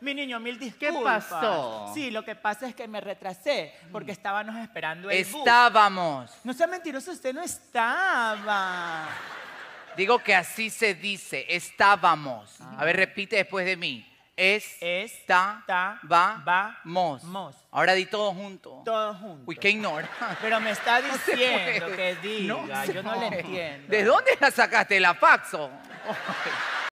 Mi niño, mil disculpas. ¿Qué pasó? Sí, lo que pasa es que me retrasé porque estábamos esperando el Estábamos. No sea mentiroso, usted no estaba. Digo que así se dice, estábamos. A ver, repite después de mí. Es, está ta, va, va, mos. Ahora di todo junto. Todo junto. Uy, qué ignora. Pero me está diciendo que diga, no yo no le entiendo. ¿De dónde la sacaste? ¿La faxo?